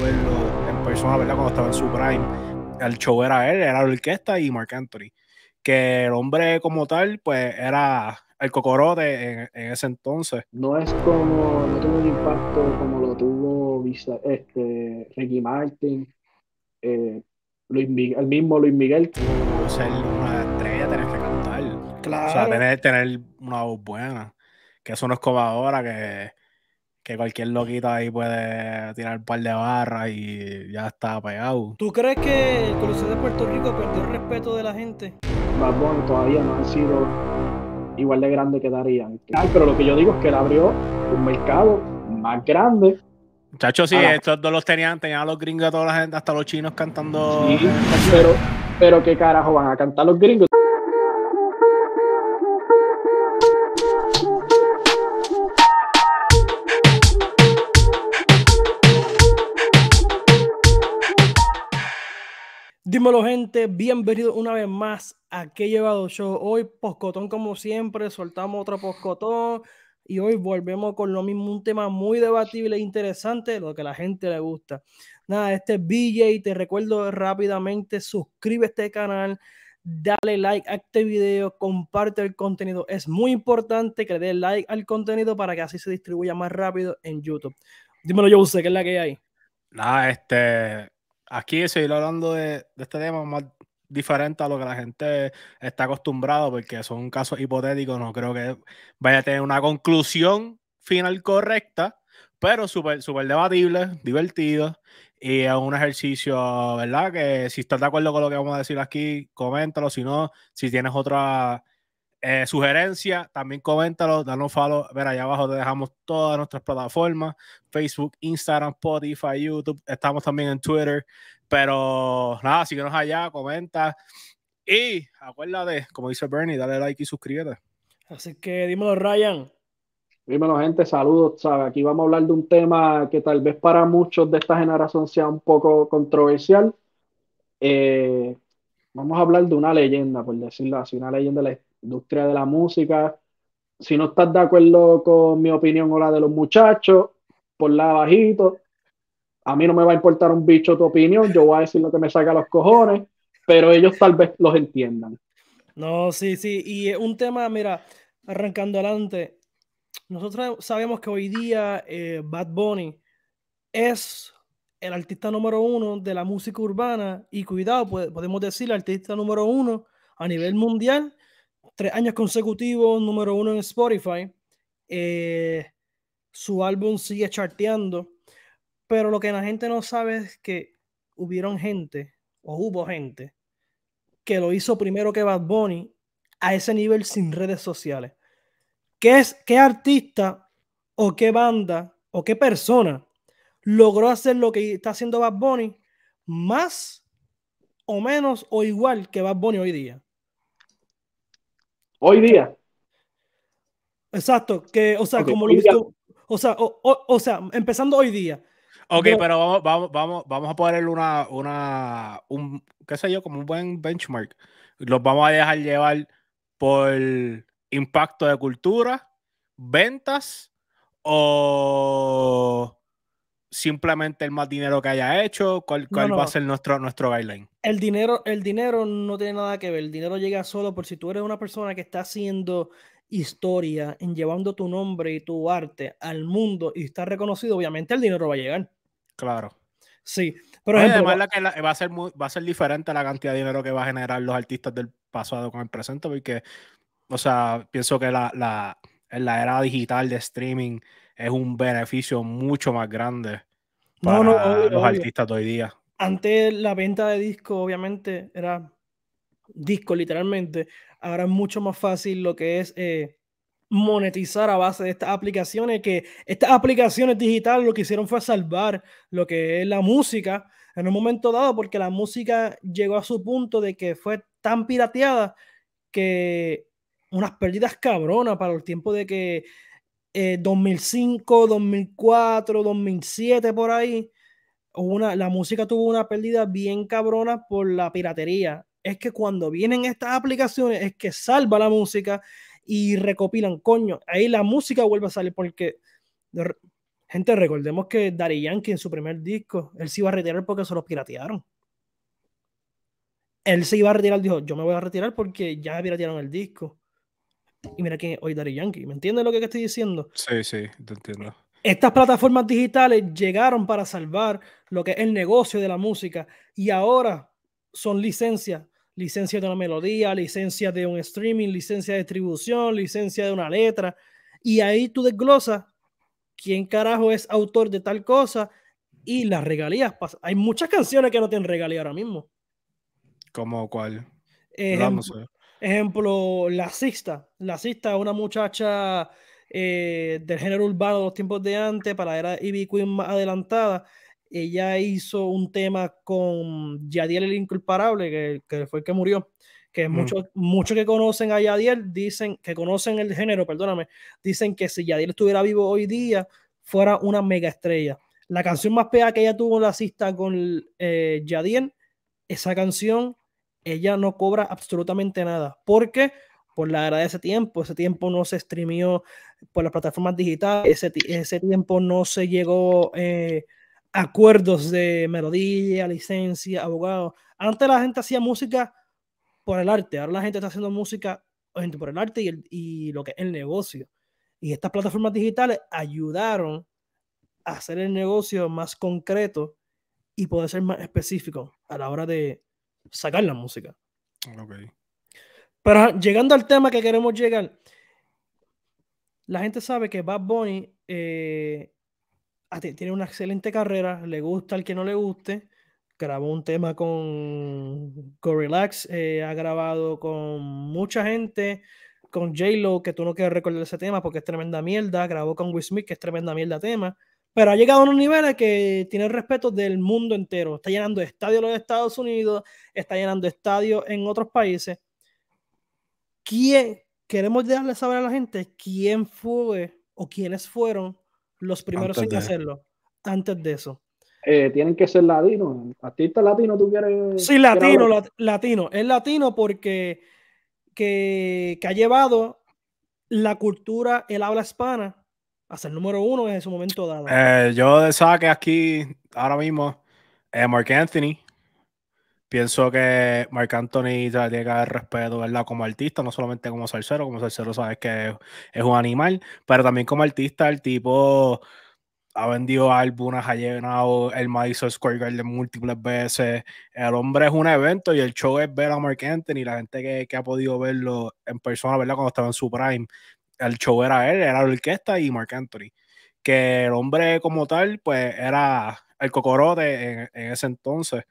en persona, ¿verdad? Cuando estaba en su prime, el show era él, era la orquesta y Mark Anthony. Que el hombre como tal, pues era el cocorote en, ese entonces. No es como, no tuvo un impacto como lo tuvo este, Ricky Martin, eh, el mismo Luis Miguel. Tú ser una estrella, tener que cantar. Claro. O sea, tener, tener una voz buena. Que eso no es como que que cualquier loquito ahí puede tirar un par de barras y ya está pegado. ¿Tú crees que el Coliseo de Puerto Rico perdió el respeto de la gente? Bueno, todavía no han sido igual de grande que Darían. Ah, pero lo que yo digo es que él abrió un mercado más grande. Muchachos, sí, estos dos los tenían, tenían los gringos, a toda la gente, hasta los chinos cantando. Sí, pero, pero qué carajo van a cantar los gringos. Dímelo, gente, bienvenido una vez más a que Llevado Show. Hoy, poscotón, como siempre, soltamos otro poscotón y hoy volvemos con lo mismo, un tema muy debatible e interesante, lo que a la gente le gusta. Nada, este es BJ, te recuerdo rápidamente, suscribe a este canal, dale like a este video, comparte el contenido. Es muy importante que le des like al contenido para que así se distribuya más rápido en YouTube. Dímelo, yo, usted, ¿qué es la que hay? Nada, este, aquí seguir hablando de, este tema más diferente a lo que la gente está acostumbrado, porque son casos hipotéticos, no creo que vaya a tener una conclusión final correcta, pero súper super debatible, divertido, y es un ejercicio, ¿verdad? Que si estás de acuerdo con lo que vamos a decir aquí, coméntalo, si no, si tienes otra eh, sugerencia, también coméntalo, danos follow. Ver allá abajo te dejamos todas nuestras plataformas: Facebook, Instagram, Spotify, YouTube. Estamos también en Twitter. Pero nada, síguenos allá, comenta. Y acuérdate, como dice Bernie, dale like y suscríbete. Así que dímelo, Ryan. Dímelo, gente, saludos. Aquí vamos a hablar de un tema que tal vez para muchos de esta generación sea un poco controversial. Eh, vamos a hablar de una leyenda, por decirlo así, una leyenda de la industria de la música. Si no estás de acuerdo con mi opinión o la de los muchachos, por la bajito. A mí no me va a importar un bicho tu opinión, yo voy a decir lo que me saca los cojones, pero ellos tal vez los entiendan. No, sí, sí. Y un tema, mira, arrancando adelante, nosotros sabemos que hoy día eh, Bad Bunny es el artista número uno de la música urbana y cuidado, podemos decir el artista número uno a nivel mundial tres años consecutivos número uno en Spotify. Eh, su álbum sigue charteando, pero lo que la gente no sabe es que hubieron gente, o hubo gente, que lo hizo primero que Bad Bunny a ese nivel sin redes sociales. ¿Qué, es, qué artista o qué banda o qué persona logró hacer lo que está haciendo Bad Bunny más o menos o igual que Bad Bunny hoy día? Hoy día. Exacto, que, o sea, como lo visto, o sea, o, o, sea, empezando hoy día. Ok, pero vamos, vamos, vamos, vamos a ponerle una, una, un, qué sé yo, como un buen benchmark. Los vamos a dejar llevar por impacto de cultura, ventas o simplemente el más dinero que haya hecho? ¿Cuál, cuál va a ser nuestro, nuestro guideline? El dinero, el dinero no tiene nada que ver. El dinero llega solo por si tú eres una persona que está haciendo historia, en llevando tu nombre y tu arte al mundo y está reconocido, obviamente el dinero va a llegar. Claro. Sí, pero además la que va, a ser muy, va a ser diferente la cantidad de dinero que va a generar los artistas del pasado con el presente, porque, o sea, pienso que la, en la era digital de streaming, es un beneficio mucho más grande para los artistas de hoy día. Antes la venta de discos, obviamente, era disco literalmente. Ahora es mucho más fácil lo que es eh, monetizar a base de estas aplicaciones, que estas aplicaciones digitales lo que hicieron fue salvar lo que es la música en un momento dado, porque la música llegó a su punto de que fue tan pirateada que unas pérdidas cabronas para el tiempo de que 2005, 2004, 2007, por ahí, una, la música tuvo una pérdida bien cabrona por la piratería. Es que cuando vienen estas aplicaciones es que salva la música y recopilan, coño, ahí la música vuelve a salir porque, gente, recordemos que Daddy Yankee en su primer disco, él se iba a retirar porque se lo piratearon. Él se iba a retirar, dijo, yo me voy a retirar porque ya me piratearon el disco y mira quién hoy Daddy Yankee. ¿Me entiendes lo que estoy diciendo? Sí, sí, te entiendo. Estas plataformas digitales llegaron para salvar lo que es el negocio de la música y ahora son licencias. Licencia de una melodía, licencia de un streaming, licencia de distribución, licencia de una letra. Y ahí tú desglosas quién carajo es autor de tal cosa y las regalías. Hay muchas canciones que no tienen regalías ahora mismo. ¿Cómo cuál? Ejemplo, la Cista. La Cista es una muchacha eh, del género urbano de los tiempos de antes, para la era Ivy Queen más adelantada. Ella hizo un tema con Yadiel el Inculparable, que, fue el que murió que mm. muchos, que conocen a Yadiel dicen, que conocen el género, perdóname, dicen que si Yadiel estuviera vivo hoy día, fuera una mega estrella. La canción más pegada que ella tuvo la cista con eh, Yadiel, esa canción ella no cobra absolutamente nada. ¿Por qué? Por la era de ese tiempo. Ese tiempo no se streamió por las plataformas digitales, ese, ese tiempo no se llegó eh, acuerdos de melodía, licencia, abogado. Antes la gente hacía música por el arte, ahora la gente está haciendo música por el arte y, y lo que es el negocio. Y estas plataformas digitales ayudaron a hacer el negocio más concreto y poder ser más específico a la hora de, sacar la música. Okay. Pero llegando al tema que queremos llegar, la gente sabe que Bad Bunny eh, tiene una excelente carrera, le gusta al que no le guste, grabó un tema con Gorillax, eh, ha grabado con mucha gente, con J-Lo, que tú no quieres recordar ese tema porque es tremenda mierda, grabó con Will que es tremenda mierda tema, pero ha llegado a unos niveles que tiene el respeto del mundo entero. Está llenando estadios en los Estados Unidos, está llenando estadios en otros países. ¿Quién, queremos darle saber a la gente quién fue o quiénes fueron los primeros en hacerlo antes de eso. Eh, tienen que ser latinos. Artista latino, tú quieres. Sí, latino, latino. Es latino porque que ha llevado la cultura, el habla hispana hasta el número uno en su momento dado. Eh, yo de aquí, ahora mismo, eh, Mark Anthony. Pienso que Mark Anthony tiene que haber respeto, ¿verdad? Como artista, no solamente como salsero, como salsero sabes que es un animal, pero también como artista, el tipo ha vendido álbumes, ha llenado el Madison Square Garden múltiples veces. El hombre es un evento y el show es ver a Mark Anthony, la gente que, que ha podido verlo en persona, ¿verdad? Cuando estaba en su prime, el show era él, era la orquesta y Mark Anthony. Que el hombre como tal, pues era el cocorote en, ese entonces.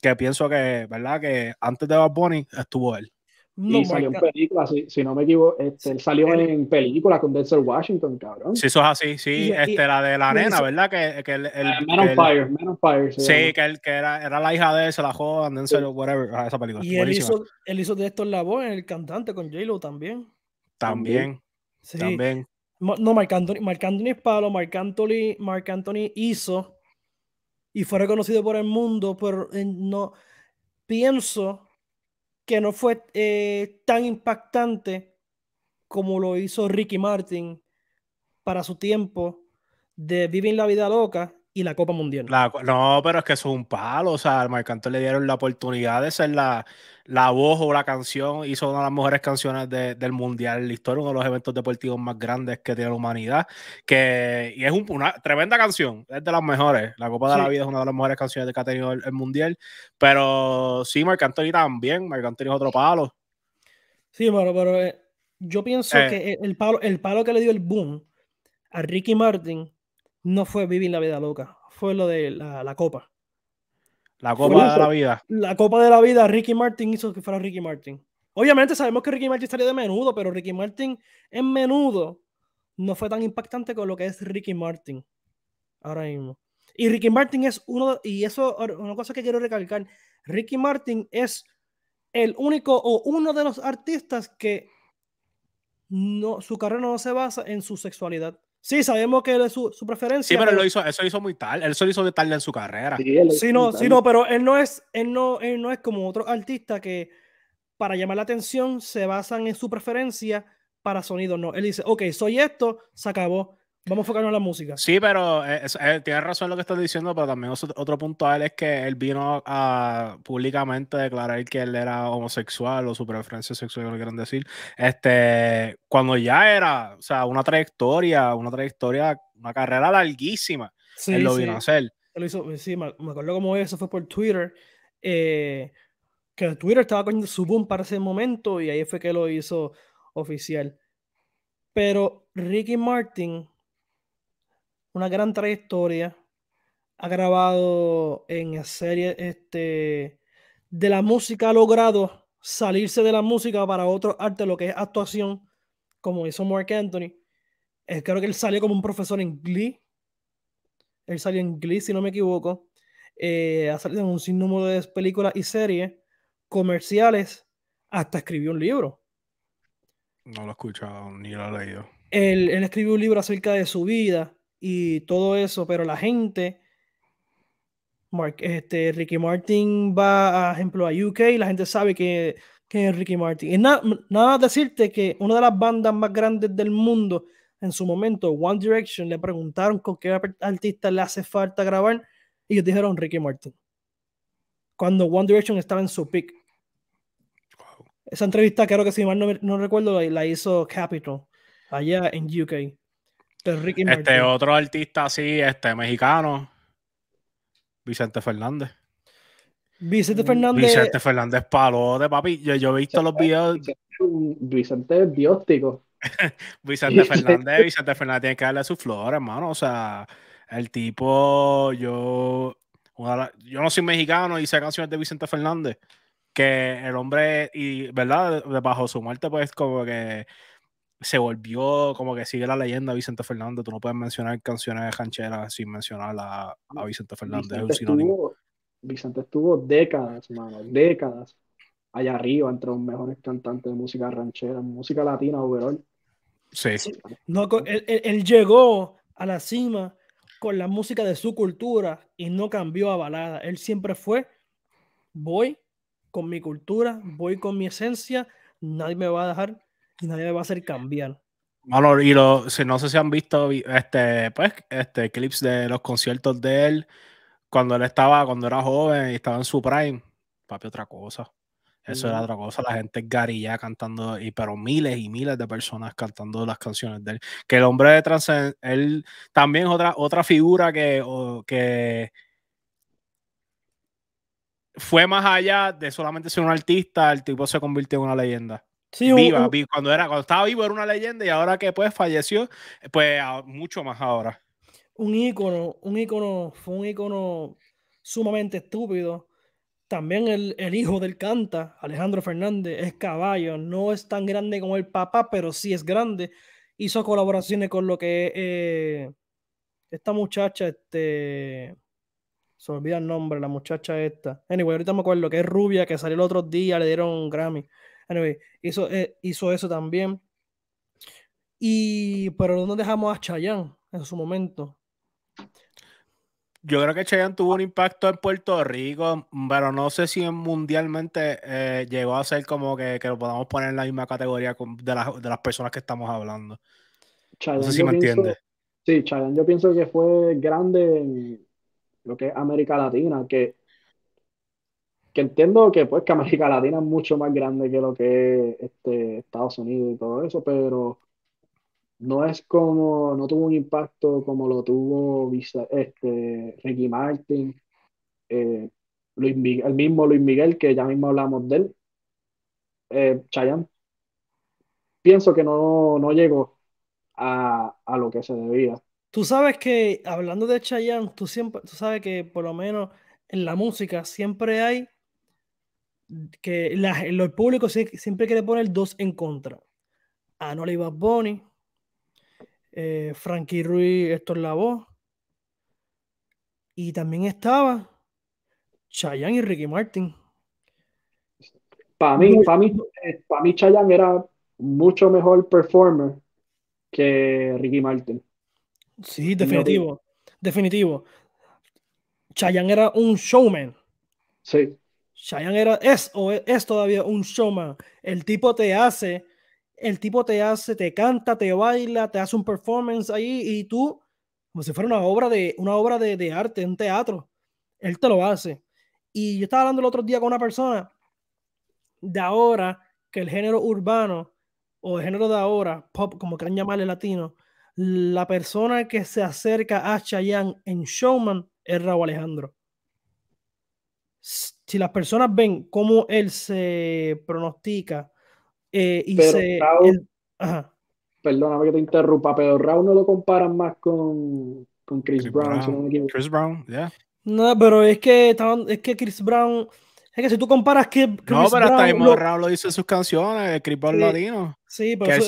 Que pienso que, ¿verdad? Que antes de Bad Bunny estuvo él. No, y salió en películas, si, no me equivoco, este, él salió en películas con Denzel Washington, cabrón. Sí, eso es así, sí, este, la de la pues, nena, ¿verdad? Que, que el, eh, Man on Fire, Man on Fire. Sí, que, él, que era, era, la hija de él, se la jodan, Denzel, whatever, ah, esa película. Y él hizo, él hizo, de esto la voz, en el cantante con J-Lo también. También. También. No, Marc Anthony, es palo, Marc Anthony, Marc Anthony hizo y fue reconocido por el mundo, pero eh, no pienso que no fue eh, tan impactante como lo hizo Ricky Martin para su tiempo de Vivir la Vida Loca y la Copa Mundial. no, pero es que eso es un palo. O sea, al Marcanto le dieron la oportunidad de ser la, la voz o la canción. Hizo una de las mejores canciones del Mundial en la historia, uno de los eventos deportivos más grandes que tiene la humanidad. Que, y es una tremenda canción, es de las mejores. La Copa de la Vida es una de las mejores canciones que ha tenido el, Mundial. Pero sí, y también. Marcantoni es otro palo. Sí, pero, pero eh, yo pienso eh. que el, palo, el palo que le dio el boom a Ricky Martin no fue vivir la vida loca, fue lo de la, copa. La copa de la vida. La copa de la vida, Ricky Martin hizo que fuera Ricky Martin. Obviamente sabemos que Ricky Martin salió de menudo, pero Ricky Martin en menudo no fue tan impactante con lo que es Ricky Martin ahora mismo. Y Ricky Martin es uno, y eso una cosa que quiero recalcar, Ricky Martin es el único o uno de los artistas que no, su carrera no se basa en su sexualidad. Sí, sabemos que es su, preferencia. Sí, pero él lo hizo, eso hizo muy tarde. Él solo hizo de tarde en su carrera. Sí, no, pero él no es, él no, él no es como otro artista que para llamar la atención se basan en su preferencia para sonido. No, él dice, ok, soy esto, se acabó. Vamos a enfocarnos en la música. Sí, pero eh, eh, tiene razón lo que estás diciendo, pero también otro punto a él es que él vino a públicamente declarar que él era homosexual o su preferencia sexual, lo quieran decir. Este, cuando ya era, o sea, una trayectoria, una trayectoria, una carrera larguísima, él lo vino a hacer. hizo, sí, me, acuerdo cómo eso fue por Twitter. Eh, que Twitter estaba con su boom para ese momento y ahí fue que lo hizo oficial. Pero Ricky Martin una gran trayectoria. Ha grabado en series este, de la música, ha logrado salirse de la música para otro arte, lo que es actuación, como hizo Mark Anthony. Eh, creo que él salió como un profesor en Glee. Él salió en Glee, si no me equivoco. Eh, ha salido en un sinnúmero de películas y series comerciales. Hasta escribió un libro. No lo he escuchado ni lo he leído. Él, él escribió un libro acerca de su vida y todo eso, pero la gente, Mark, este, Ricky Martin va, a ejemplo, a UK y la gente sabe que, que es Ricky Martin. Y nada nada más decirte que una de las bandas más grandes del mundo en su momento, One Direction, le preguntaron con qué artista le hace falta grabar y ellos dijeron Ricky Martin. Cuando One Direction estaba en su pick. Esa entrevista, creo que si mal no, recuerdo, la, la hizo Capital allá en UK. Este otro artista así, este mexicano, Vicente Fernández. Vicente Fernández. Vicente Fernández palo de papi. Yo, he visto los videos. Vicente es bióstico. Vicente Fernández, Vicente Fernández tiene que darle sus flores, hermano. O sea, el tipo, yo, yo no soy mexicano y sé canciones de Vicente Fernández. Que el hombre, y verdad, bajo su muerte, pues como que se volvió como que sigue la leyenda Vicente Fernández. Tú no puedes mencionar canciones de rancheras sin mencionar a, Vicente Fernández. Vicente Estuvo, estuvo décadas, mano, décadas allá arriba entre los mejores cantantes de música ranchera, música latina o Sí. sí. No, él, llegó a la cima con la música de su cultura y no cambió a balada. Él siempre fue, voy con mi cultura, voy con mi esencia, nadie me va a dejar y nadie me va a hacer cambiar. Bueno, y si no sé si han visto este, pues, este clips de los conciertos de él cuando él estaba, cuando era joven y estaba en su prime. Papi, otra cosa. Eso era mm. otra cosa. La gente garilla cantando, y, pero miles y miles de personas cantando las canciones de él. Que el hombre de transcendente, él también es otra, otra figura que, que fue más allá de solamente ser un artista, el tipo se convirtió en una leyenda viva, cuando, era, cuando estaba vivo era una leyenda y ahora que pues falleció, pues mucho más ahora. Un ícono, un icono fue un ícono sumamente estúpido. También el, hijo del canta, Alejandro Fernández, es caballo, no es tan grande como el papá, pero sí es grande. Hizo colaboraciones con lo que eh, esta muchacha, este, se olvida el nombre, la muchacha esta. Anyway, ahorita me acuerdo que es rubia, que salió el otro día, le dieron un Grammy. Anyway, eh, hizo, eso también. Y, pero no dejamos a Chayanne en su momento. Yo creo que Chayán tuvo un impacto en Puerto Rico, pero no sé si mundialmente eh, llegó a ser como que, lo podamos poner en la misma categoría de, las personas que estamos hablando. no si me entiende. Sí, Chayanne yo pienso que fue grande en lo que es América Latina, que entiendo que pues que América Latina es mucho más grande que lo que es este, Estados Unidos y todo eso, pero no es como, no tuvo un impacto como lo tuvo este, Ricky Martin, eh, el mismo Luis Miguel, que ya mismo hablamos de él, eh, Chayanne. Pienso que no, no llegó a, a, lo que se debía. Tú sabes que, hablando de Chayanne, tú, siempre, tú sabes que por lo menos en la música siempre hay que los públicos siempre quiere poner dos en contra. no Bad Bunny, eh, Frankie Ruiz, Héctor voz y también estaba Chayanne y Ricky Martin. Para mí, mí, eh, mí Chayanne era mucho mejor performer que Ricky Martin. Sí, definitivo, definitivo. Chayanne era un showman. Sí. Cheyenne era, es o e, es, todavía un showman. El tipo te hace, el tipo te hace, te canta, te baila, te hace un performance ahí y tú, como si fuera una obra de, una obra de, arte, un teatro, él te lo hace. Y yo estaba hablando el otro día con una persona de ahora que el género urbano o el género de ahora, pop, como quieran llamarle latino, la persona que se acerca a Chayanne en Showman es Raúl Alejandro si las personas ven cómo él se pronostica eh, y se. Perdóname que te interrumpa, pero Raúl no lo comparan más con, con Chris, Brown, Chris Brown, ya. Yeah. No, pero es que, es que Chris Brown. Es que si tú comparas que. Chris no, pero hasta mismo Raúl lo dice en sus canciones, el Chris Brown sí, latino. Sí, pero.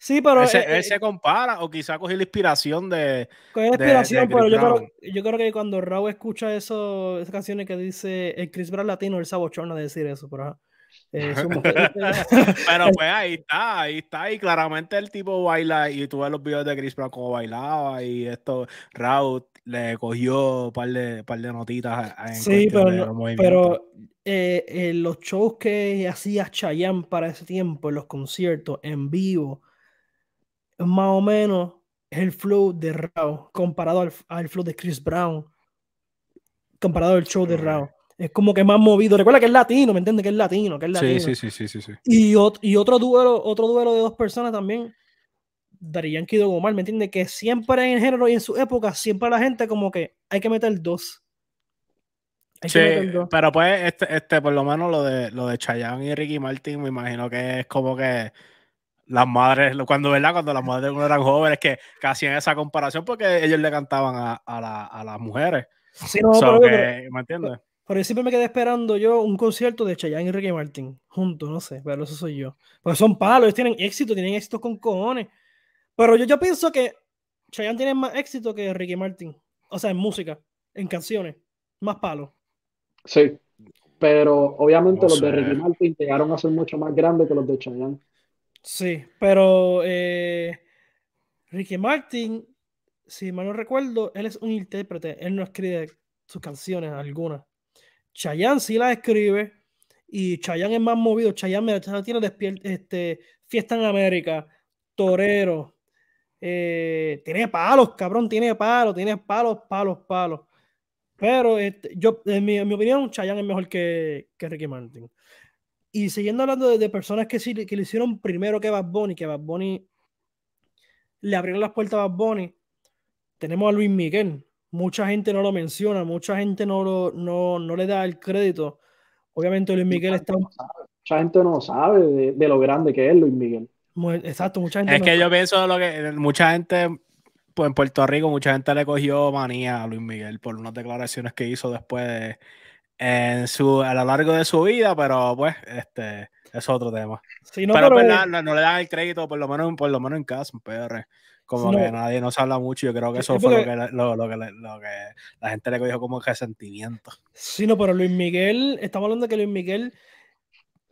Sí, pero. él se eh, compara, o quizá cogió la inspiración de. Cogió la inspiración, pero yo creo, que cuando Raúl escucha esas canciones que dice el Chris Brown latino, él se abochona de decir eso, eh, pero. pues ahí está, ahí está, y claramente el tipo baila, y tú ves los videos de Chris Brown como bailaba, y esto, Raúl le cogió un par de, par de notitas. En sí, pero, pero eh, los shows que hacía Chayanne para ese tiempo, los conciertos en vivo, más o menos el flow de Rao, comparado al, al, flow de Chris Brown, comparado al show de Rao. Es como que más movido. Recuerda que es latino, ¿me entiendes? Que es latino, que es latino. Sí, sí, sí, sí, sí. Y, y otro duelo, otro duelo de dos personas también. Darío Yankee y ¿me entiendes? Que siempre en género y en su época, siempre la gente como que hay que meter dos. sí, pero pues este, este, por lo menos lo de lo de Chayanne y Ricky Martin, me imagino que es como que las madres, cuando, ¿verdad? Cuando las madres eran jóvenes, que, hacían esa comparación porque ellos le cantaban a, las mujeres. Sí, no, ¿Me entiendes? Por siempre me quedé esperando yo un concierto de Chayanne y Ricky Martin juntos, no sé, pero eso soy yo. Porque son palos, ellos tienen éxito, tienen éxito con cojones. Pero yo, yo pienso que Chayanne tiene más éxito que Ricky Martin. O sea, en música, en canciones, más palos. Sí, pero obviamente los de Ricky Martin llegaron a ser mucho más grandes que los de Chayanne. Sí, pero eh, Ricky Martin, si mal no recuerdo, él es un intérprete, él no escribe sus canciones algunas. Chayanne sí las escribe y Chayanne es más movido. Chayanne tiene este, Fiesta en América, Torero. Eh, tiene palos, cabrón, tiene palos, tiene palos, palos, palos. Pero este, yo, en mi, opinión, Chayanne es mejor que Ricky Martin. Y siguiendo hablando de, personas que, le hicieron primero que Bad Bunny, que Bad Bunny le abrieron las puertas a Bad Bunny, tenemos a Luis Miguel. Mucha gente no lo menciona, mucha gente no, no, le da el crédito. Obviamente Luis Miguel está... mucha gente no sabe de, lo grande que es Luis Miguel. Exacto, mucha gente... Es que yo pienso lo que mucha gente pues en Puerto Rico mucha gente le cogió manía a Luis Miguel por unas declaraciones que hizo después de, a lo largo de su vida, pero pues, este, es otro tema. no, pero, no, le dan el crédito, por lo menos, por lo menos en casa, Como que nadie nos habla mucho, yo creo que eso fue lo que, la gente le cogió como resentimiento. Sí, no, pero Luis Miguel, estamos hablando de que Luis Miguel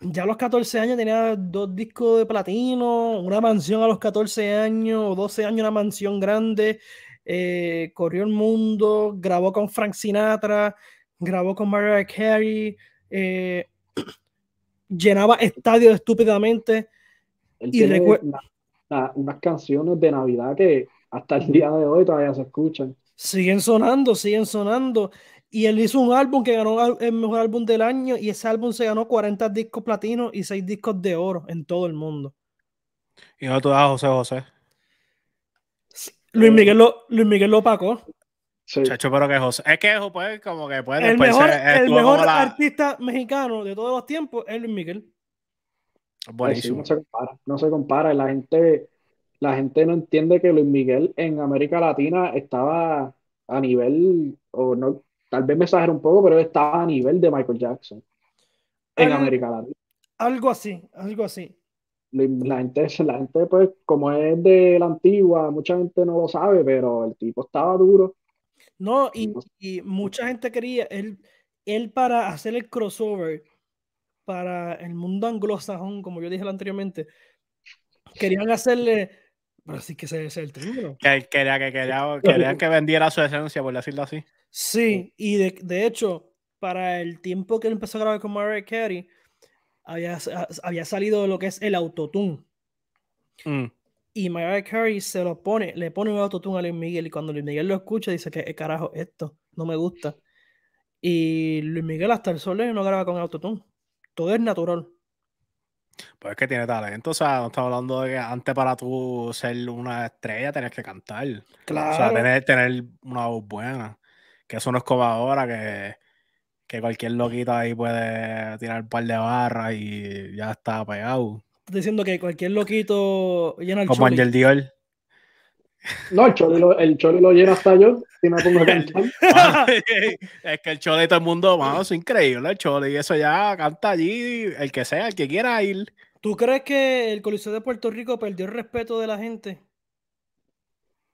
ya a los 14 años tenía dos discos de platino, una mansión a los 14 años, o 12 años una mansión grande, eh, corrió el mundo, grabó con Frank Sinatra, grabó con Mariah Carey, eh, llenaba estadios estúpidamente. y recuerda unas canciones de Navidad que hasta el día de hoy todavía se escuchan. Siguen sonando, siguen sonando. Y él hizo un álbum que ganó el mejor álbum del año y ese álbum se ganó 40 discos platinos y 6 discos de oro en todo el mundo. Y no tú a José José. Luis eh, Miguel lo, Luis Miguel Chacho, pero que Es que pues, como que puede. El mejor, el mejor artista mexicano de todos los tiempos es Luis Miguel. Pues buenísimo. no se compara. La gente, la gente no entiende que Luis Miguel en América Latina estaba a nivel, o no, tal vez me exagero un poco, pero estaba a nivel de Michael Jackson en América Latina. Algo así, algo así. La gente, la gente, pues, como es de la antigua, mucha gente no lo sabe, pero el tipo estaba duro. No, y, mucha gente quería, él, él para hacer el crossover para el mundo anglosajón, como yo dije anteriormente, querían hacerle, pero así que se el término. Que, quería, que, querían que vendiera su esencia, por decirlo así. Sí, y de, hecho, para el tiempo que él empezó a grabar con Mariah Carey, había, había salido lo que es el autotune. Mm. Y Mariah Carey se lo pone, le pone un autotune a Luis Miguel y cuando Luis Miguel lo escucha dice que carajo esto, no me gusta. Y Luis Miguel hasta el sol no graba con autotune. Todo es natural. Pues es que tiene talento, o sea, no estamos hablando de que antes para tú ser una estrella tenías que cantar. Claro. O sea, tener, una voz buena. Que eso no es como que, que cualquier loquito ahí puede tirar un par de barras y ya está pegado diciendo que cualquier loquito llena el Como Angel No, el Choli, lo, el lo llena hasta yo. es que el Choli todo el mundo, más es increíble el chole Y eso ya canta allí, el que sea, el que quiera ir. ¿Tú crees que el Coliseo de Puerto Rico perdió el respeto de la gente?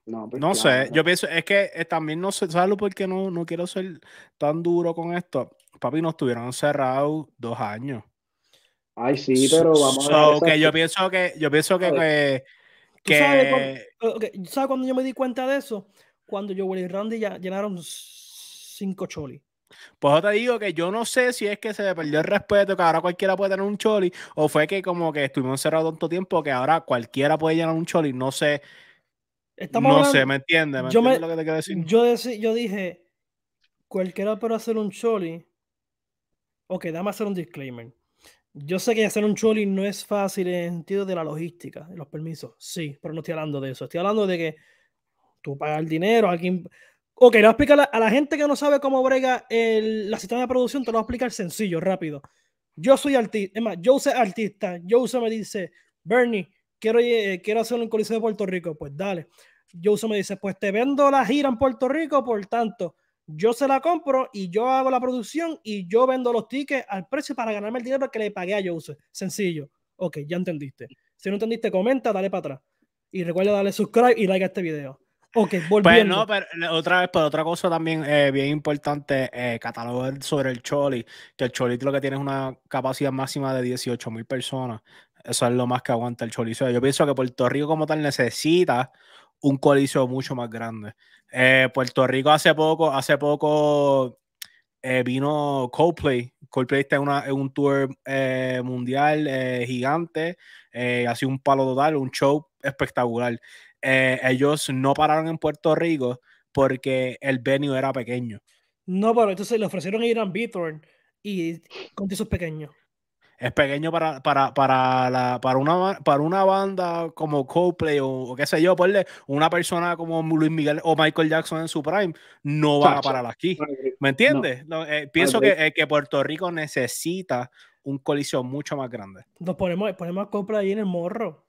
No, pues sé, yo pienso, es que eh, también no sé, ¿sabes por qué no, quiero ser tan duro con esto? Papi, no estuvieron cerrados dos años. Ay, sí, pero vamos a ver. yo pienso que, yo pienso que, Sabes, cuando, eh, yo me di cuenta de eso? Cuando yo y Randy ya llenaron cinco cholis. Pues yo te digo que yo no sé si es que se perdió el respeto, que ahora cualquiera puede tener un choli, o fue que como que estuvimos cerrados tanto tiempo que ahora cualquiera puede llenar un choli, no sé. no sé, ¿me entiendes? yo lo que te quiero decir? Yo, yo dije, cualquiera puede hacer un choli. Ok, dame hacer un disclaimer. Yo sé que hacer un trolling no es fácil en el sentido de la logística, de los permisos. Sí, pero no estoy hablando de eso. Estoy hablando de que tú pagas el dinero, alguien. Ok, lo voy a explicar a la gente que no sabe cómo brega el, la sistema de producción, te lo voy a explicar sencillo, rápido. Yo soy artista, es más, yo soy artista. Yo uso me dice, Bernie, quiero, eh, quiero hacer un coliseo de Puerto Rico. Pues dale. Yo uso me dice, pues te vendo la gira en Puerto Rico, por tanto yo se la compro y yo hago la producción y yo vendo los tickets al precio para ganarme el dinero que le pagué a Jose. Sencillo. Ok, ya entendiste. Si no entendiste, comenta, dale para atrás. Y recuerda darle subscribe y like a este video. Ok, volviendo. Pues no, pero eh, otra vez, pero pues, otra cosa también eh, bien importante, eh, catalogar sobre el Choli, que el Choli lo que tiene es una capacidad máxima de 18 mil personas. Eso es lo más que aguanta el Choli. yo pienso que Puerto Rico como tal necesita un coliseo mucho más grande. Eh, Puerto Rico hace poco, hace poco eh, vino Coldplay. Coldplay está en, un tour eh, mundial gigante, sido un palo total, un show espectacular. ellos no pararon en Puerto Rico porque el venue era pequeño. No, pero entonces le ofrecieron ir a Bithorn y con esos pequeños es pequeño para, para, la, para, una, para una banda como Coldplay o, qué sé yo, ponle una persona como Luis Miguel o Michael Jackson en su prime, no va a parar aquí. ¿Me entiendes? Eh, pienso que, eh, que Puerto Rico necesita un colisión mucho más grande. Nos ponemos, ponemos a Coldplay ahí en el morro.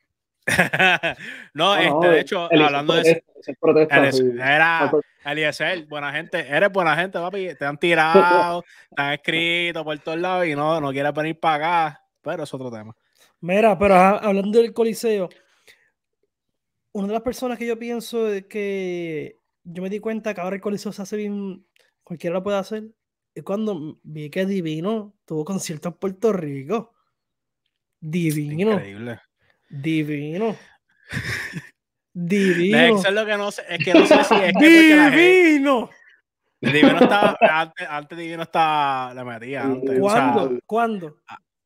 Este, no, de eh, hecho, hablando de era pues buena gente, eres buena gente, papi, te han tirado, te han escrito por todos lados y no, no quieres venir para acá, pero es otro tema. Mira, pero hablando del Coliseo, una de las personas que yo pienso es que yo me di cuenta que ahora el Coliseo se hace bien, cualquiera lo puede hacer, y cuando vi que Divino tuvo concierto en Puerto Rico, Divino. Increíble. Divino. Divino. es lo que no sé. Es que si es Divino. Divino estaba. Antes, antes, Divino estaba. La metía ¿Cuándo? ¿Cuándo?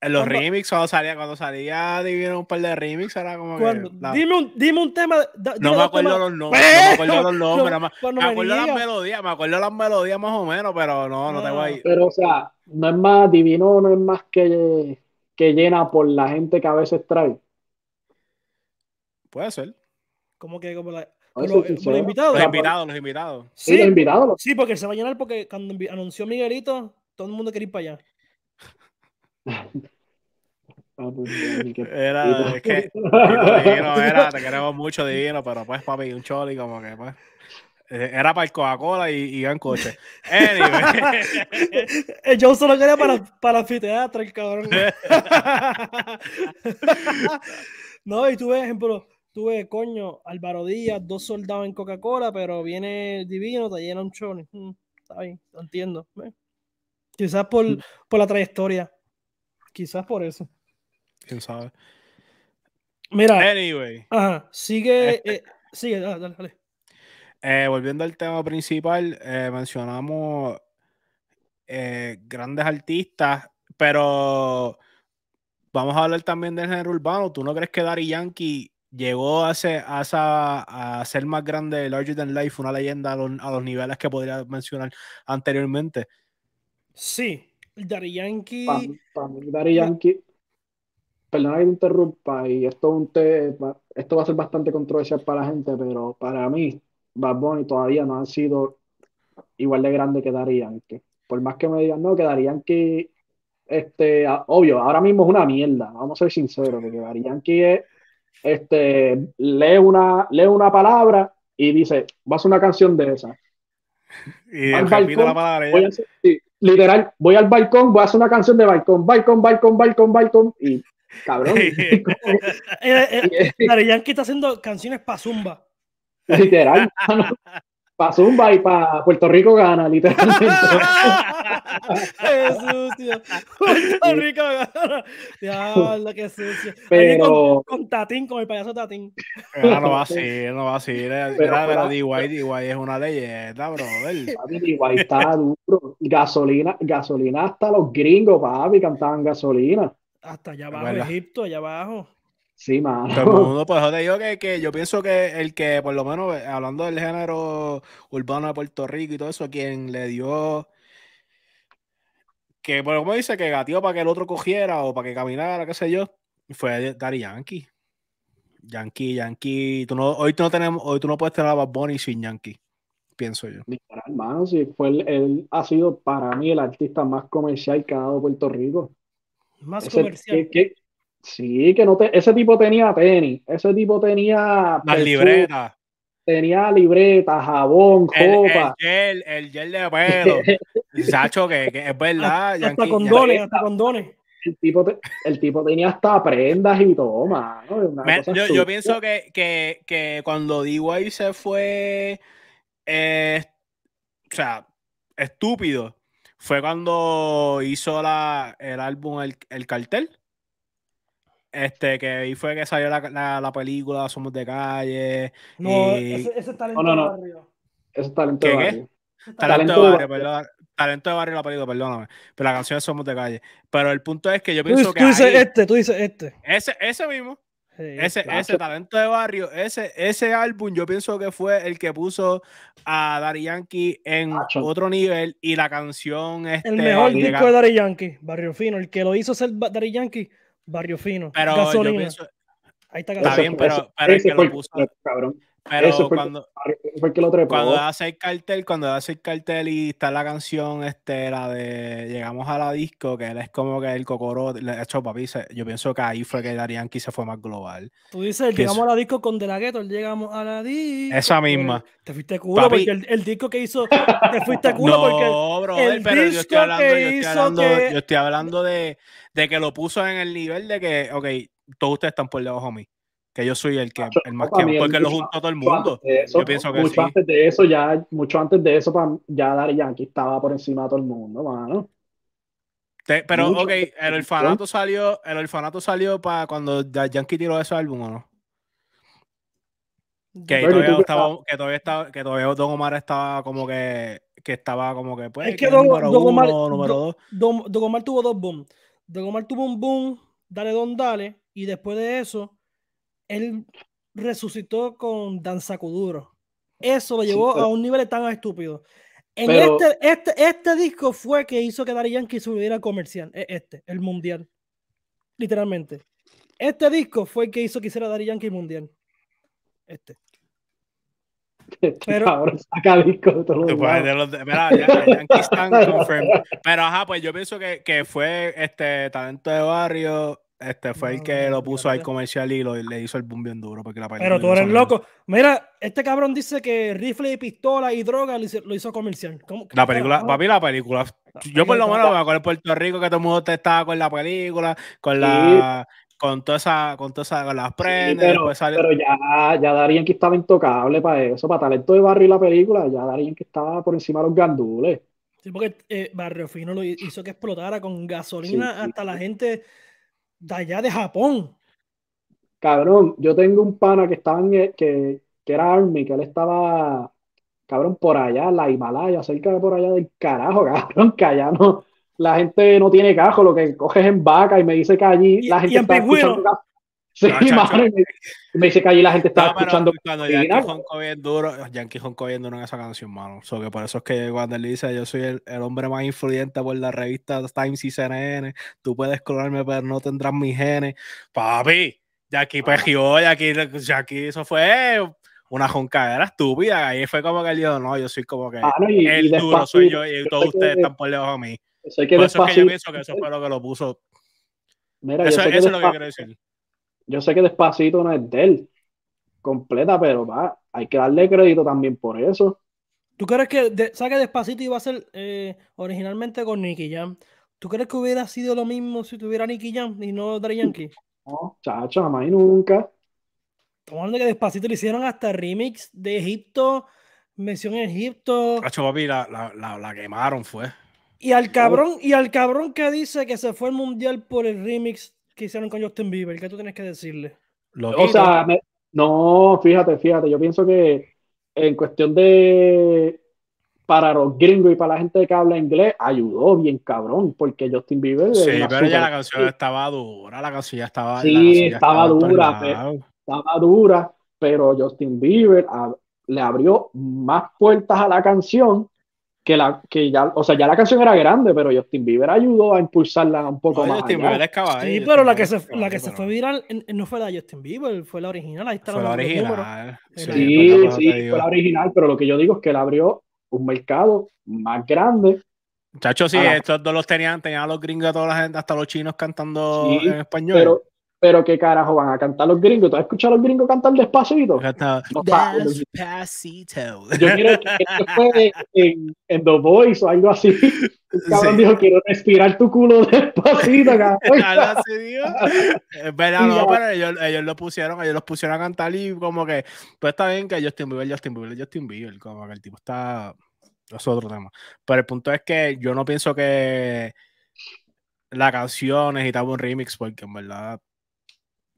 En los remix, cuando salía, cuando salía Divino un par de remix, era como que. Dime, un, dime un tema. no, me acuerdo Los nombres, no me ¿Eh? acuerdo los nombres. me, me las melodías, me acuerdo las melodías más o menos, pero no, no, tengo ahí. Pero, o sea, no es más Divino, no es más que, que llena por la gente que a veces trae. Puede ser. ¿Cómo que como la, los, invitados? Los invitados, los invitados. Sí, los invitados. Sí, porque se va a llenar porque cuando anunció Miguelito, todo el mundo quería ir para allá. Ah, pues, era, es que, era, te queremos mucho divino, pero pues papi, un choli como que pues. Eh, era para el Coca-Cola y, y en coche. Anyway. Yo solo quería para, para anfiteatro, el cabrón. no, y tú ves, ejemplo, tuve, coño, Álvaro Díaz, dos soldados en Coca-Cola, pero viene divino, te llena un chone. Mm, está bien, lo entiendo. Quizás mm. por, la trayectoria. Quizás por eso. Quién sabe. Mira. Anyway. Ajá, sigue. Este eh, sigue, dale, dale. Eh, volviendo al tema principal, eh, mencionamos grandes artistas, pero vamos a hablar también del género urbano. ¿Tú no crees que Dari Yankee llegó a, ser, a, más grande, larger than life, una leyenda a los, niveles que podría mencionar anteriormente. Sí, Dari Yankee. Para, el Daddy Yankee. Perdona que interrumpa, y esto, un esto va a ser bastante controversial para la gente, pero para mí, Bad Bunny todavía no han sido igual de grande que Dari Yankee. Por más que me digan, no, que Dari Yankee, este, obvio, ahora mismo es una mierda, vamos a ser sinceros, que Dari Yankee es este, lee, una, lee una palabra y dice, vas a una canción de esa. Y la palabra, literal, voy al balcón, voy a hacer una canción de balcón, balcón, balcón, balcón, balcón, y cabrón. claro, eh, eh, Yankee está haciendo canciones para Zumba. Literal, para Zumba y para Puerto Rico gana, literalmente. ¡Qué sucio! Puerto Rico gana. Diablo, qué sucio. Pero... Con, Tatín, con el payaso Tatín. Ah, no va así, no va así. Era, era de la DY, DY es una leyenda, brother. DY está duro. Gasolina, gasolina hasta los gringos, papi, cantaban gasolina. Hasta allá abajo, Egipto, allá abajo. Sí, mano. pues yo que, yo pienso que el que, por lo menos, eh, hablando del género urbano de Puerto Rico y todo eso, quien le dio. Que, bueno, como dice, que gatió para que el otro cogiera o para que caminara, qué sé yo, fue Dari Yankee. Yankee, Yankee. Tú no, hoy, tú no tenemos, hoy tú no puedes tener a Bad Bunny sin Yankee, pienso yo. Literal, hermano, sí, fue él ha sido para mí el artista más comercial que ha dado Puerto Rico. Más comercial. Sí, que no te, ese tipo tenía tenis, ese tipo tenía... Las libretas. Tenía libreta, jabón, copa. El, el, gel, el de pelo. Sacho, que, que, es verdad. Hasta, condones, hasta condones. El tipo, el tipo tenía hasta prendas y todo, mano. yo, yo, pienso que, que, que cuando ahí se fue, eh, o sea, estúpido, fue cuando hizo la, el álbum el Cartel este, que ahí fue que salió la, la, película Somos de Calle. No, ese, talento de barrio. Ese talento de barrio. Talento, de barrio, Talento de barrio la película, perdóname. Pero la canción es Somos de Calle. Pero el punto es que yo pienso que. Tú dices este, tú dices este. Ese, ese mismo. ese, ese talento de barrio, ese, ese álbum, yo pienso que fue el que puso a Dari Yankee en otro nivel y la canción. Este, el mejor disco de Dari Yankee, Barrio Fino, el que lo hizo ser Dari Yankee Barrio Fino. Ahí está bien, pero, que lo Cabrón. Pero cuando, que, Cuando hace el cartel, cuando hace el cartel y está la canción, este, la de Llegamos a la disco, que él es como que el cocoro, ha hecho, papi, yo pienso que ahí fue que Darian se fue más global. Tú dices, llegamos a la disco con De La llegamos a la disco. Esa misma. Te fuiste culo porque el, disco que hizo, te fuiste culo porque. El, pero disco yo estoy hablando, que yo yo estoy hablando de, de que lo puso en el nivel de que, ok, todos ustedes están por debajo de mí que yo soy el que el más que porque lo juntó todo el mundo. yo pienso que mucho antes de eso ya mucho antes de eso ya Dari Yankee estaba por encima de todo el mundo, mano. pero ok, el orfanato salió, el orfanato salió para cuando Yankee tiró ese álbum o no? Que, todavía estaba, estaba, Don Omar estaba como que que estaba como que pues es que, Don, número uno, número dos. Don Omar tuvo dos boom. Don Omar tuvo un boom, dale don dale y después de eso él resucitó con Danzacuduro. Eso lo llevó a un nivel tan estúpido. Este, este, este, disco fue que hizo que Daddy Yankee subiera comercial, e-, este, el mundial. Literalmente. Este disco fue el que hizo que hiciera Daddy Yankee mundial. Este. pero Pero ajá, pues yo pienso que, que, fue este talento de barrio este fue el que lo puso ahí al comercial y le hizo el boom bien duro. Porque la Pero tú eres loco. Mira, este cabrón dice que rifle y pistola y droga lo hizo, comercial. la película, papi, la película. Yo por lo menos me acuerdo en Puerto Rico que todo el mundo estaba con la película, con la. Con toda esa, con todas esa, las prendas. pero, ya, ya darían que estaba intocable para eso, para talento de barrio y la película, ya darían que estaba por encima de los gandules. Sí, porque eh, Barrio Fino lo hizo que explotara con gasolina hasta la gente de allá de Japón. Cabrón, yo tengo un pana que estaba que, que era Army, que él estaba, cabrón, por allá, la Himalaya, cerca de por allá del carajo, cabrón, que allá no, la gente no tiene cajo, lo que coges en vaca y me dice que allí la gente está escuchando me, dice que allí la gente estaba escuchando. Cuando Yankee Honko bien duro, Yankee Honko bien duro en esa canción, mano. So que por eso es que cuando él dice yo soy el, el, hombre más influyente por la revista Times y CNN, tú puedes clonarme, pero no tendrás mis genes. Papi, Jackie ah. pegió, Yankee, Yankee, eso fue una joncadera estúpida. Ahí fue como que él dijo, no, yo soy como que ah, el duro soy yo y todos ustedes están por lejos a mí. Eso, que por eso es que yo pienso que eso fue lo que lo puso. eso, eso es lo que quiero decir. Yo sé que Despacito no es de él completa, pero va, hay que darle crédito también por eso. ¿Tú crees que de, saque Despacito iba a ser eh, originalmente con Nicky Jam? ¿Tú crees que hubiera sido lo mismo si tuviera Nicky Jam y no Daddy Yankee? No, chacho, jamás y nunca. Tomando que Despacito le hicieron hasta remix de Egipto, mención Egipto. Chacho, papi, la, quemaron, fue. Y al cabrón, y al cabrón que dice que se fue al mundial por el remix que hicieron con Justin Bieber? ¿Qué tú tienes que decirle? o sea, no, fíjate, fíjate, yo pienso que en cuestión de para los gringos y para la gente que habla inglés, ayudó bien cabrón, porque Justin Bieber... Sí, pero ya la canción estaba dura, la canción ya estaba... Sí, estaba, dura, pero, estaba dura, pero Justin Bieber le abrió más puertas a la canción que, ya, o sea, ya la canción era grande, pero Justin Bieber ayudó a impulsarla un poco más. Sí, pero la que, se, fue viral no fue la de Justin Bieber, fue la original. Ahí está la original. Sí, sí, fue la original, pero lo que yo digo es que la abrió un mercado más grande. Muchachos, sí, ah. estos dos los tenían, tenían a los gringos, toda la gente, hasta los chinos cantando en español. Pero qué carajo van a cantar los gringos. ¿Tú has escuchado a los gringos cantar despacito? despacito. Yo quiero que esto fue en, The Voice o algo así. El cabrón dijo, quiero respirar tu culo despacito, cabrón. pero no, pero ellos, lo pusieron, ellos los pusieron a cantar y como que, pues está bien que Justin Bieber, Justin Bieber, Justin Bieber, como que el tipo está... Es otro tema. Pero el punto es que yo no pienso que la canción necesitaba un remix, porque en verdad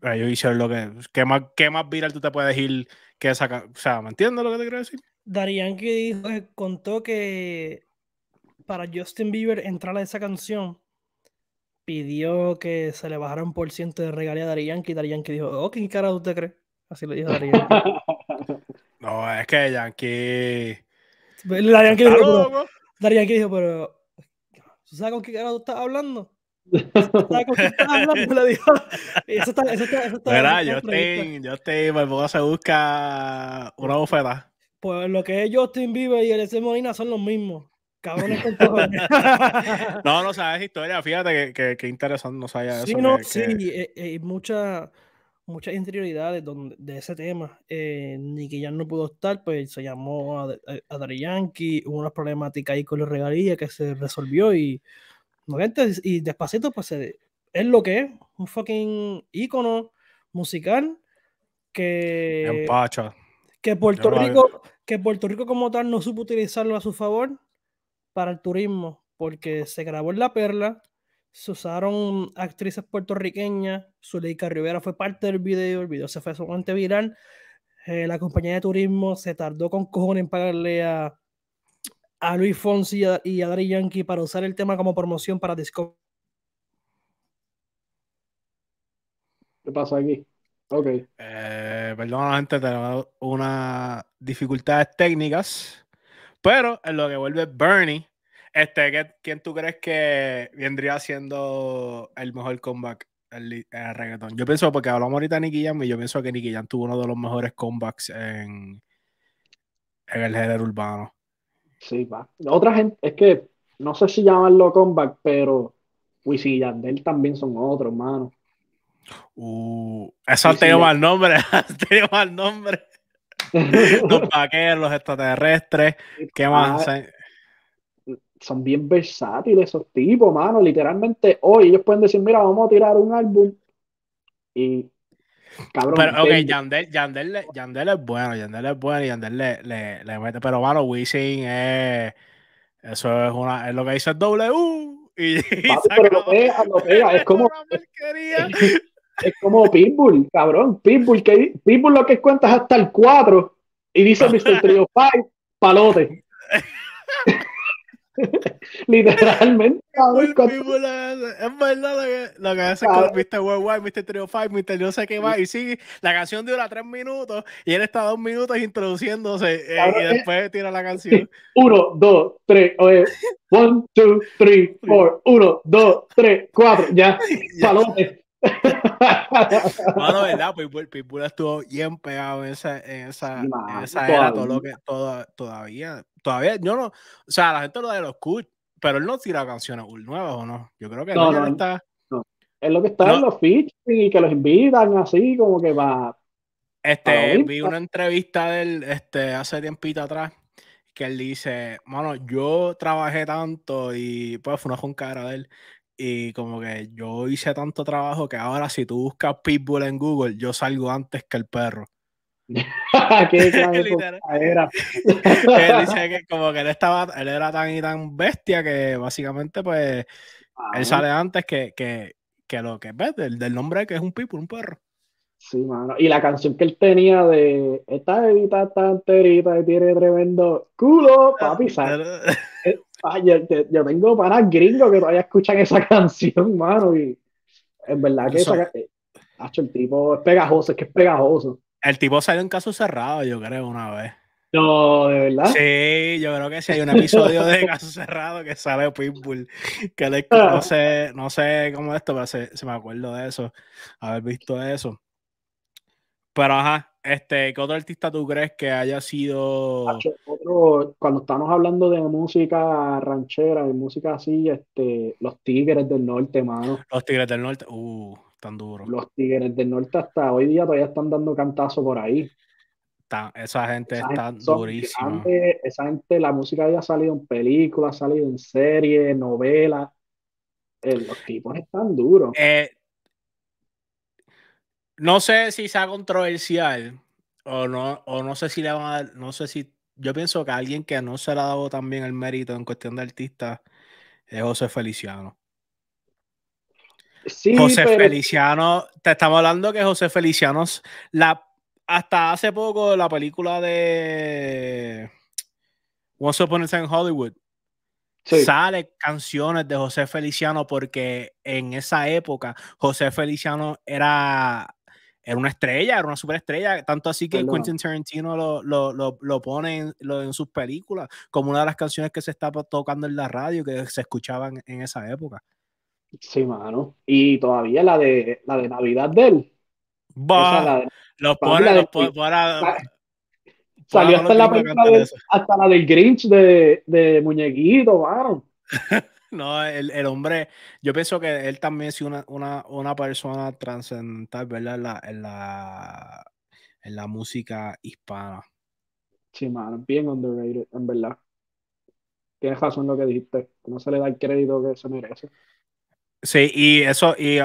yo pues, hice lo que. Pues, ¿Qué más, qué más viral tú te puedes ir que canción? O sea, ¿me entiendes lo que te quiero decir? Darian que dijo, eh, contó que para Justin Bieber entrar a esa canción, pidió que se le bajara un por ciento de regalía a Darían y Darían que dijo, oh, ¿qué cara tú te crees Así le dijo Darían. no, es que Yankee. Darían que dijo, pero ¿tú sabes con qué cara tú estás hablando? Verá, Justin, Justin se busca una bofeta. Pues lo que es Justin Bieber y el S. Molina son los mismos. Cabrones con No, no sabes historia. Fíjate que, que, interesante no sabía sí, No, sí, Hay eh, eh, muchas muchas interioridades de ese tema. Eh, Nicky ya no pudo estar, pues se llamó a, a, Dari Hubo unas problemáticas ahí con los regalías que se resolvió y 90 y despacito, pues es lo que es, un fucking ícono musical que... Que Puerto Rico, que Puerto Rico como tal no supo utilizarlo a su favor para el turismo, porque se grabó en La Perla, se usaron actrices puertorriqueñas, Zuleika Rivera fue parte del video, el video se fue sumamente viral, eh, la compañía de turismo se tardó con cojones en pagarle a, a Luis Fonsi y a, Dari Yankee para usar el tema como promoción para Discovery. ¿Qué pasa aquí? Ok. a eh, la gente, tenemos unas dificultades técnicas. Pero en lo que vuelve Bernie, este, ¿quién tú crees que vendría siendo el mejor comeback en el, reggaetón. Yo pienso, porque hablamos ahorita de Nicky Jam, y yo pienso que Nicky Jam tuvo uno de los mejores comebacks en, en el género urbano. Sí, va. Otra gente, es que no sé si llamarlo comeback, pero Wisin y Yandel también son otros, mano. Uh, eso ha tenido mal nombre, ha tenido mal nombre. los vaqueros, los extraterrestres, ¿qué más? Ah, son bien versátiles esos tipos, mano. Literalmente hoy ellos pueden decir, mira, vamos a tirar un álbum y Cabrón. Pero, ok, Yandel, Yandel, Yandel, es bueno, Yandel es bueno y Yandel le, le, mete. Pero, bueno, Wisin es. Eso es, una, es lo que dice el W. Y, pero lo Es como. Es, como Pitbull, cabrón. Pitbull, que, Pinbull lo que cuenta es hasta el 4 y dice Mr. Trio 5, palote. Literalmente. es verdad lo que, con Mr. Worldwide, Mr. Trio Five, Mr. No sé qué más. Y sigue. La canción dura tres minutos y él está dos minutos introduciéndose eh, y después tira la canción. Uno, dos, tres. one, two, three, four. Uno, dos, tres, cuatro. Ya. bueno, verdad, Pitbull, estuvo bien pegado en esa, era, todavía Todavía, yo no, o sea, la gente lo de los pero él no tira canciones nuevas o no. Yo creo que no, está. Es lo que está en los features y que los invitan así, como que va. Este, vi una entrevista de él este, hace tiempito atrás que él dice, mano, yo trabajé tanto y pues fue una cara de él y como que yo hice tanto trabajo que ahora si tú buscas Pitbull en Google, yo salgo antes que el perro. era? él que como que él estaba, él era tan y tan bestia que básicamente pues él sale antes que, lo que ves pues, del, del, nombre que es un pipo un perro. Sí, mano. Y la canción que él tenía de esta bebita tan enterita y tiene tremendo culo, papi. Ay, eh, ah, yo, tengo para gringos que todavía escuchan esa canción, mano. Y en verdad que Eso. Eh, el tipo es pegajoso, es que es pegajoso. El tipo salió en caso cerrado, yo creo, una vez. No, de verdad. Sí, yo creo que sí. Hay un episodio de Caso Cerrado que sale Pitbull. Que le, ah. no, sé, no sé cómo esto, pero se, me acuerdo de eso. Haber visto eso. Pero ajá, este, ¿qué otro artista tú crees que haya sido. cuando estamos hablando de música ranchera, y música así, este, los Tigres del Norte, mano. Los Tigres del Norte, uh, los Tigres del Norte hasta hoy día todavía están dando cantazo por ahí. esa gente está durísima. esa gente, la música había salido en películas, ha salido en series, novelas. Eh, los tipos están duros. Eh, no sé si sea controversial o no, o no sé si le van a no sé si, yo pienso que alguien que no se le ha dado también el mérito en cuestión de artista es José Feliciano. José Feliciano, te estamos hablando que José Feliciano, hasta hace poco la película de Once Upon a Time in Hollywood, Sale canciones de José Feliciano porque en esa época José Feliciano era, era una estrella, era una superestrella, tanto así que Quentin Tarantino lo, lo, lo, pone en, sus películas como una de las canciones que se estaba tocando en la radio que se escuchaban en esa época. Sí, mano. Y todavía la de la de Navidad de él. los pobres, Salió hasta la hasta la del Grinch de, de muñequito, mano. no, el, hombre, yo pienso que él también es una, una, persona trascendental, ¿verdad? En la, en la, en la música hispana. Sí, mano, bien underrated, en verdad. Tienes razón lo que dijiste, no se le da el crédito que se merece. Sí, y eso, y,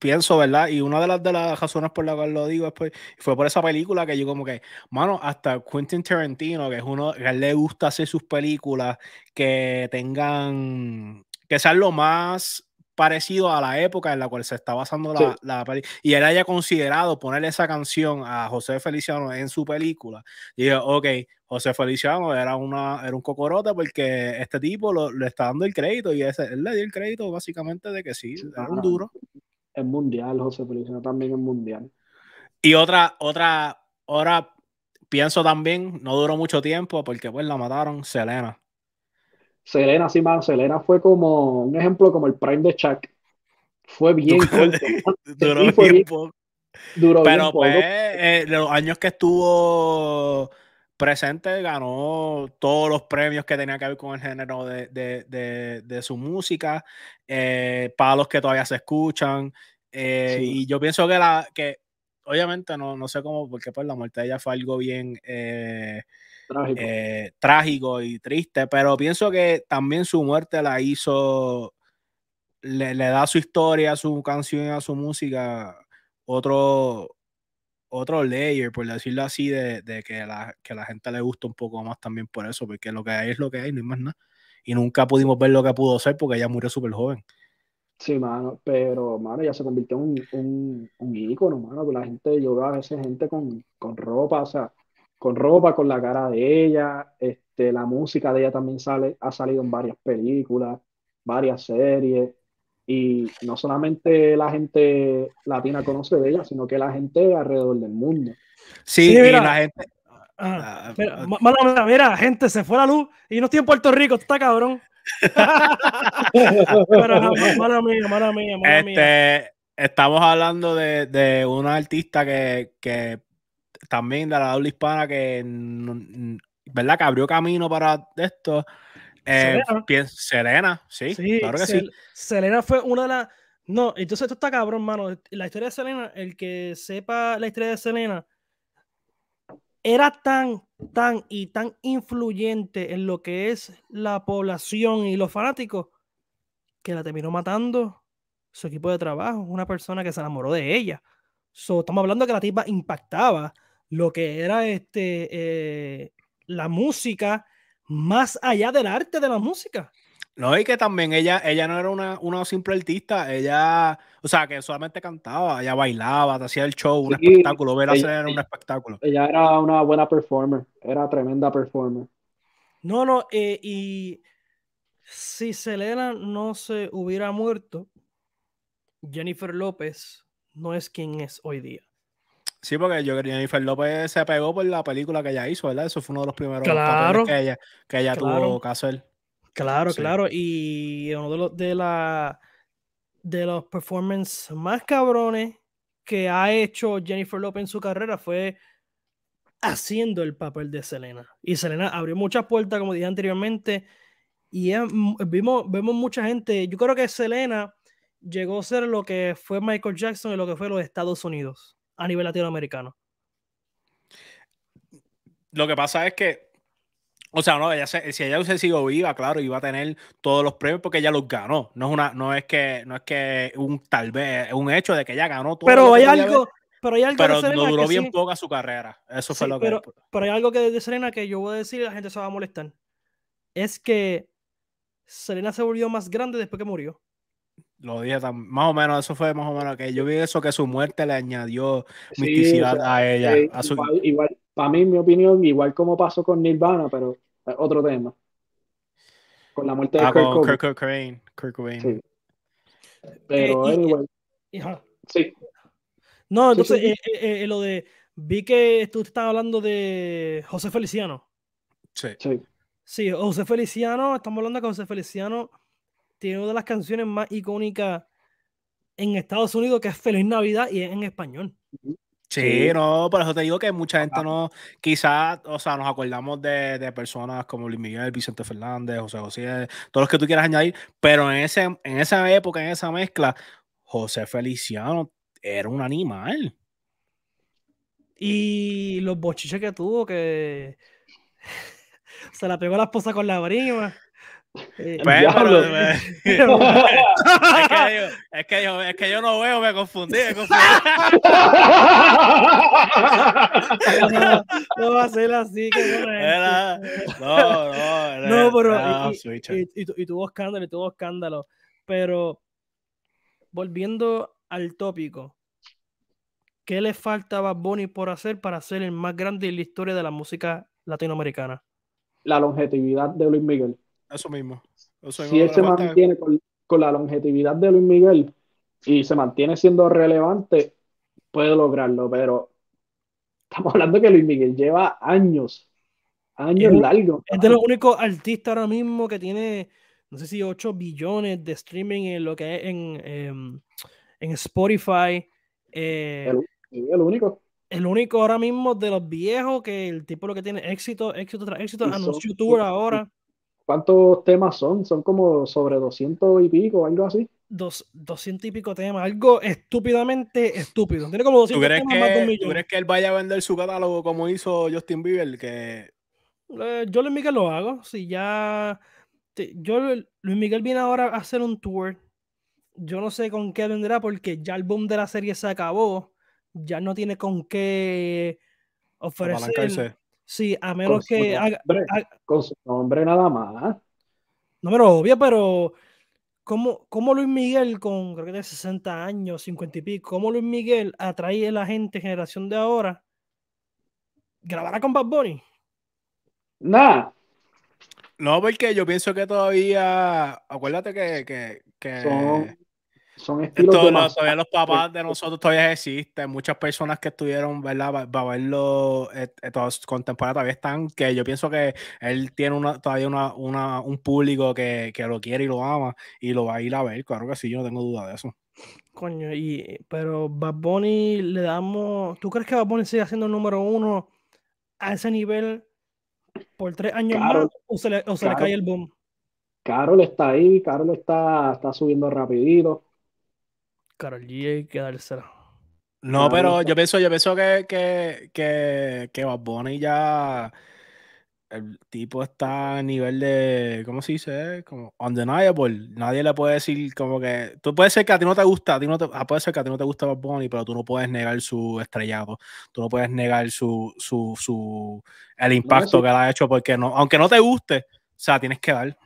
pienso, ¿verdad? Y una de las, de las razones por las cuales lo digo es pues, fue por esa película que yo como que, mano, hasta Quentin Tarantino, que es uno que a él le gusta hacer sus películas que tengan, que sean lo más parecido a la época en la cual se está basando la, película. Y él haya considerado poner esa canción a José Feliciano en su película. Y ok, José Feliciano era, una, era un cocorote porque este tipo le está dando el crédito y él le dio el crédito básicamente de que sí, era un duro. Es mundial, José Feliciano también es mundial. Y otra, otra, ahora pienso también, no duró mucho tiempo porque pues la mataron, Selena. Selena, sí, más Selena fue como un ejemplo como el prime de Chuck. Fue bien corto. Duró tiempo. Pero pues, eh, los años que estuvo presente ganó todos los premios que tenía que ver con el género de, su música, Para eh, palos que todavía se escuchan. Eh, y yo pienso que la que obviamente no, sé cómo, porque pues la muerte de ella fue algo bien eh, trágico. y triste, pero pienso que también su muerte la hizo, le, da su historia, a su canción, a su música, otro, otro layer, por decirlo así, de, que, la, que la gente le gusta un poco más también por eso, porque lo que hay es lo que hay, no hay más nada. Y nunca pudimos ver lo que pudo ser porque ella murió súper joven. Sí, mano, pero, mano, ya se convirtió en un, un, un ícono, mano, que la gente, yo a veces gente con, con ropa, o sea, con ropa, con la cara de ella, este, la música de ella también sale, ha salido en varias películas, varias series, y no solamente la gente latina conoce de ella, sino que la gente alrededor del mundo. Sí, y la gente... Ah, ah, ah, mira, mira, gente, se fue la luz y no estoy en Puerto Rico, está cabrón. Estamos hablando de, de una artista que, que también de la doble hispana que, ¿verdad? Que abrió camino para esto. Eh, Selena. sí, claro que sí. Selena fue una de las... No, entonces esto está cabrón, mano. La historia de Selena, el que sepa la historia de Selena, era tan, tan y tan influyente en lo que es la población y los fanáticos que la terminó matando su equipo de trabajo, una persona que se enamoró de ella. estamos hablando que la tipa impactaba lo que era este, eh, la música más allá del arte de la música. No, y que también ella, ella no era una, una simple artista, ella, o sea, que solamente cantaba, ella bailaba, hacía el show, un espectáculo, ver Selena era un espectáculo. Ella era una buena performer, era tremenda performer. No, no, eh, y si Selena no se hubiera muerto, Jennifer López no es quien es hoy día. Sí, porque yo Jennifer López se pegó por la película que ella hizo, ¿verdad? Eso fue uno de los primeros papeles que ella, tuvo que hacer. Claro, claro. Y uno de los de la de los performances más cabrones que ha hecho Jennifer López en su carrera fue haciendo el papel de Selena. Y Selena abrió muchas puertas, como dije anteriormente, y vimos, vemos mucha gente. Yo creo que Selena llegó a ser lo que fue Michael Jackson y lo que fue los Estados Unidos a nivel latinoamericano? Lo que pasa es que, o sea, no, si ella hubiese sido viva, claro, iba a tener todos los premios porque ella los ganó. No es una, no es que, no es que un tal vez, eh, un hecho de que ella ganó todo. Pero hay algo, pero hay algo pero no duró bien poca su carrera. Eso fue lo que. Pero, hay algo que de Serena que yo voy a decir y la gente se va a molestar. Es que Serena se volvió más grande después que murió. Lo dije Más o menos, eso fue más o menos que yo vi eso, que su muerte le añadió misticidad a eh, ella. para mí, mi opinión, igual como pasó con Nirvana, pero otro tema. Con la muerte de ah, Kurt, Cobain. Eh, pero, igual sí. No, entonces, eh, lo de. Vi que tú estabas hablando de José Feliciano. Sí. Sí, José Feliciano, estamos hablando de José Feliciano tiene una de las canciones más icónicas en Estados Unidos, que es Feliz Navidad y es en español. Sí, no, por eso te digo que mucha gente no, quizás, o sea, nos acordamos de, personas como Luis Miguel, Vicente Fernández, José José, todos los que tú quieras añadir, pero en, ese, en esa época, en esa mezcla, José Feliciano era un animal. Y los bochiches que tuvo, que se la pegó la esposa con la prima es, que yo, no veo, me confundí. no, va a ser así. no, no, no, ah, y, tuvo escándalo, y tuvo escándalo. Pero volviendo al tópico, ¿qué le faltaba a por hacer para ser el más grande en la historia de la música latinoamericana? La longevidad de Luis Miguel. Eso mismo. si él se mantiene con, la longevidad de Luis Miguel y se mantiene siendo relevante, puede lograrlo, pero estamos hablando que Luis Miguel lleva años, años es, largos. Es de los únicos artistas ahora mismo que tiene, no sé si 8 billones de streaming en lo que es en, em, Spotify. Eh, el, único el único ahora mismo de los viejos que el tipo lo que tiene éxito, éxito tras éxito, anunció tour ahora. ¿Cuántos temas son? Son como sobre 200 y pico, algo así. Dos, 200 y pico temas, algo estúpidamente estúpido. Tiene como 200 ¿Tú crees, temas que, ¿Tú crees que él vaya a vender su catálogo como hizo Justin Bieber? Que... Eh, yo Luis Miguel lo hago. Si ya. Yo, Luis Miguel viene ahora a hacer un tour. Yo no sé con qué vendrá porque ya el boom de la serie se acabó. Ya no tiene con qué ofrecer. Sí, a menos que haga, Con su nombre nada más. No me lo obvio, pero ¿cómo, ¿cómo, Luis Miguel, con creo que de 60 años, 50 y pico, cómo Luis Miguel atrae a la gente, generación de ahora, grabará con Bad Bunny? Nada. No, porque yo pienso que todavía, acuérdate que, que, que... Son todavía los papás de nosotros todavía existen. Muchas personas que estuvieron, ¿verdad? a verlo eh, eh contemporáneos todavía están. Que yo pienso que él tiene una, todavía una, un público que, lo quiere y lo ama y lo va a ir a ver. Claro que sí, yo no tengo duda de eso. Coño, y, pero Bad Bunny le damos. ¿Tú crees que Bad Bunny sigue siendo el número uno a ese nivel por tres años más o se, le, cae el boom? Carol está ahí, Carol está, está subiendo rapidito Carol G hay que dársela. No, pero yo pienso, yo pienso que, que, que, que Bad Bunny ya. El tipo está a nivel de. ¿Cómo se dice? Como undeniable. Nadie le puede decir como que. Tú puedes ser que a ti no te gusta, a no te, ah, puede ser que a ti no te gusta Bad Bunny, pero tú no puedes negar su estrellado. Tú no puedes negar su, su, su el impacto que le ha hecho, porque no, aunque no te guste, o sea, tienes que dar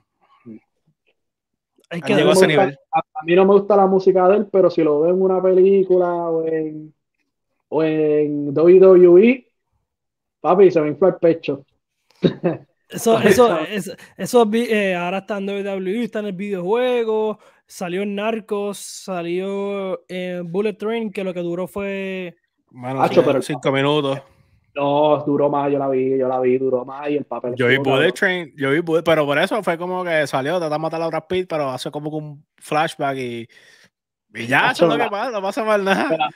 a, mí no me gusta la música de él, pero si lo veo en una película o en, o WWE, papi, se me infla el pecho. Eso, eso, eso, eh, ahora está en WWE, está en el videojuego, salió en Narcos, salió en Bullet Train, que lo que duró fue Bueno, pero, cinco minutos. No, duró más, yo la vi, yo la vi, duró más y el papel. Yo vi Bullet Train, yo vi Bullet, pero por eso fue como que salió, trató de matar a otra Speed, pero hace como que un flashback y, ya, eso no, pasa, no pasa mal nada.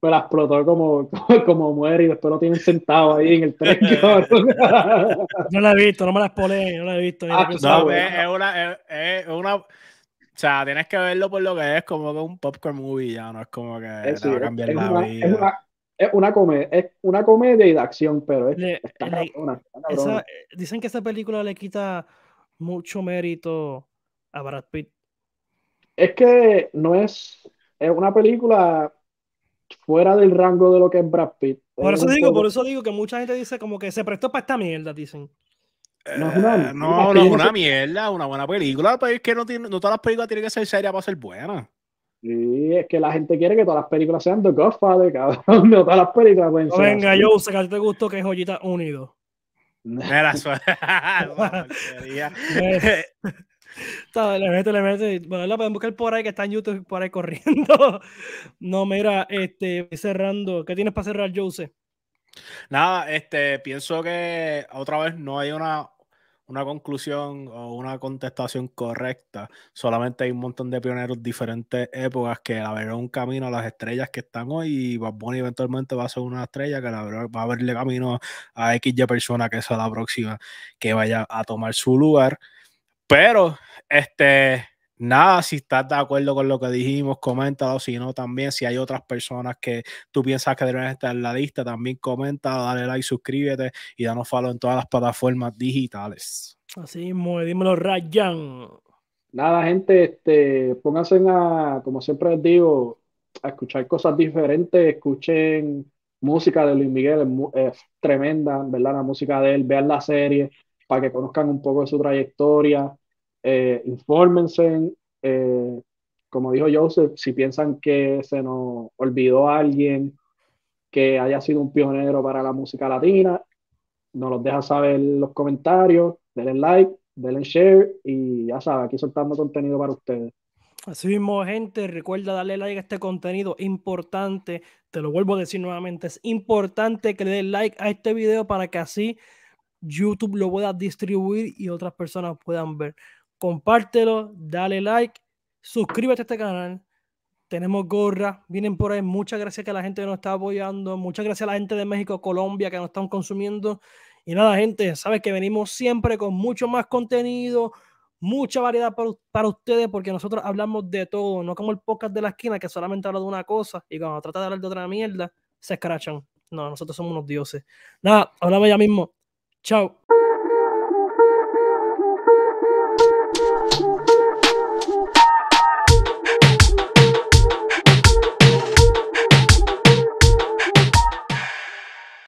Pero la, explotó como, como, muere y después lo tienen sentado ahí en el tren. no la he visto, no me la espolé, no la he visto. Ah, no, pues, es, una, es, una... O sea, tienes que verlo por lo que es como que un popcorn movie, ya no es como que cambiar la vida. Es una, es una comedia, es una comedia y de acción, pero es, dicen que esa película le quita mucho mérito a Brad Pitt. Es que no es, es una película fuera del rango de lo que es Brad Pitt. Por eso digo, por eso digo que mucha gente dice como que se prestó para esta mierda, dicen. Eh, no, es una, no, es una mierda, una buena película, pero pues es que no, tiene, no todas las películas tienen que ser serias para ser buenas. Sí, es que la gente quiere que todas las películas sean The Godfather, cabrón. No todas las películas pueden ser. Venga, que yo, ti te gustó que es Joyita Unido. Mira, le mete, le mete. Bueno, la pueden buscar por ahí que está en YouTube por ahí corriendo. no, mira, este, cerrando. ¿Qué tienes para cerrar, Jose? Nada, este, pienso que otra vez no hay una una conclusión o una contestación correcta. Solamente hay un montón de pioneros diferentes épocas que abrieron un camino a las estrellas que están hoy y Bad Bunny eventualmente va a ser una estrella que la va a abrirle camino a X persona que sea la próxima que vaya a tomar su lugar. Pero, este, nada, si estás de acuerdo con lo que dijimos, coméntalo. Si no, también, si hay otras personas que tú piensas que deben estar en la lista, también comenta, dale like, suscríbete y danos follow en todas las plataformas digitales. Así mismo, dímelo, Rayan Nada, gente, este, pónganse a, como siempre les digo, a escuchar cosas diferentes, escuchen música de Luis Miguel, es tremenda, ¿verdad? La música de él, vean la serie para que conozcan un poco de su trayectoria eh, infórmense, eh, como dijo Joseph, si piensan que se nos olvidó alguien que haya sido un pionero para la música latina, nos los deja saber en los comentarios, denle like, denle share y ya saben, aquí soltando contenido para ustedes. Así mismo, gente, recuerda darle like a este contenido importante. Te lo vuelvo a decir nuevamente, es importante que le den like a este video para que así YouTube lo pueda distribuir y otras personas puedan ver compártelo, dale like, suscríbete a este canal. Tenemos gorra, vienen por ahí. Muchas gracias que la gente que nos está apoyando. Muchas gracias a la gente de México, Colombia que nos están consumiendo. Y nada, gente, sabes que venimos siempre con mucho más contenido, mucha variedad para, para, ustedes, porque nosotros hablamos de todo, no como el podcast de la esquina que solamente habla de una cosa y cuando trata de hablar de otra mierda, se escrachan. No, nosotros somos unos dioses. Nada, hablamos ya mismo. Chao.